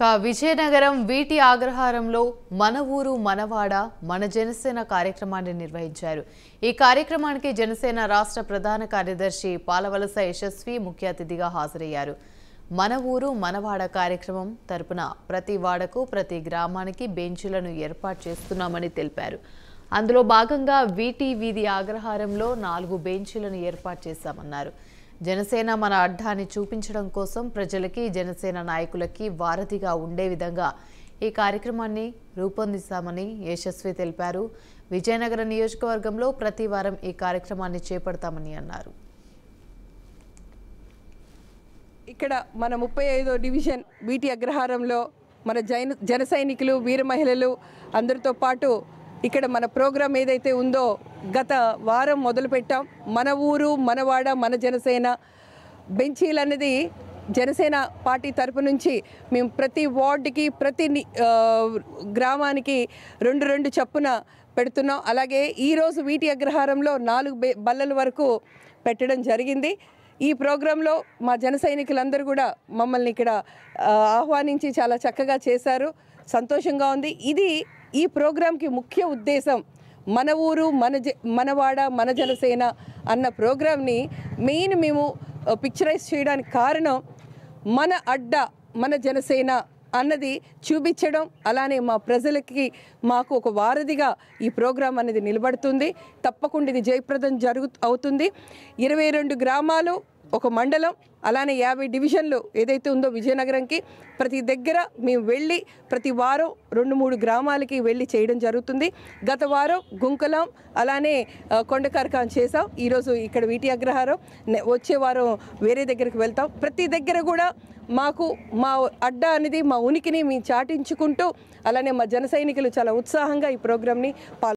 కా విజయనగరం వీటి ఆగ్రహారంలో మన ఊరు మనవాడ మన జనసేన కార్యక్రమాన్ని నిర్వహించారు ఈ కార్యక్రమానికి జనసేన రాష్ట్ర ప్రధాన కార్యదర్శి పాలవలస యశస్వి ముఖ్య అతిథిగా హాజరయ్యారు మన ఊరు మనవాడ కార్యక్రమం తరపున ప్రతి వాడకు ప్రతి గ్రామానికి బెంచులను ఏర్పాటు చేస్తున్నామని తెలిపారు అందులో భాగంగా వీటి వీధి ఆగ్రహారంలో నాలుగు బెంచులను ఏర్పాటు చేశామన్నారు జనసేన మన అడ్డాన్ని చూపించడం కోసం ప్రజలకి జనసేన నాయకులకి వారధిగా ఉండే విధంగా ఈ కార్యక్రమాన్ని రూపొందిస్తామని యశస్వి తెలిపారు విజయనగర నియోజకవర్గంలో ప్రతి వారం ఈ కార్యక్రమాన్ని చేపడతామని అన్నారు ఇక్కడ మన ముప్పై ఐదో డివిజన్ బీటీ అగ్రహారంలో మన జైన జన సైనికులు వీర మహిళలు అందరితో పాటు ఇక్కడ మన ప్రోగ్రాం ఏదైతే ఉందో గత వారం మొదలుపెట్టాం మన ఊరు మనవాడ మన జనసేన బెంచీలు అనేది జనసేన పార్టీ తరపు నుంచి మేము ప్రతి వార్డుకి ప్రతి గ్రామానికి రెండు రెండు చప్పున పెడుతున్నాం అలాగే ఈరోజు వీటి అగ్రహారంలో నాలుగు బల్లల వరకు పెట్టడం జరిగింది ఈ ప్రోగ్రాంలో మా జన సైనికులందరూ కూడా మమ్మల్ని ఇక్కడ ఆహ్వానించి చాలా చక్కగా చేశారు సంతోషంగా ఉంది ఇది ఈ ప్రోగ్రాంకి ముఖ్య ఉద్దేశం మన ఊరు మన మనవాడ మన జనసేన అన్న ప్రోగ్రామ్ని మెయిన్ మేము పిక్చరైజ్ చేయడానికి కారణం మన అడ్డ మన జనసేన అన్నది చూపించడం అలానే మా ప్రజలకి మాకు ఒక వారధిగా ఈ ప్రోగ్రాం అనేది నిలబడుతుంది తప్పకుండా ఇది జయప్రదం జరుగు అవుతుంది ఇరవై రెండు గ్రామాలు ఒక మండలం అలానే యాభై డివిజన్లు ఏదైతే ఉందో విజయనగరంకి ప్రతి దగ్గర మేము వెళ్ళి ప్రతి వారం రెండు మూడు గ్రామాలకి వెళ్ళి చేయడం జరుగుతుంది గత వారం గుంకలం అలానే కొండకార్ఖాన్ చేసాం ఈరోజు ఇక్కడ వీటి అగ్రహారం వచ్చే వారం వేరే దగ్గరికి వెళ్తాం ప్రతి దగ్గర కూడా మాకు మా అడ్డ అనేది మా ఉనికిని మేము చాటించుకుంటూ అలానే మా జన చాలా ఉత్సాహంగా ఈ ప్రోగ్రామ్ని పాల్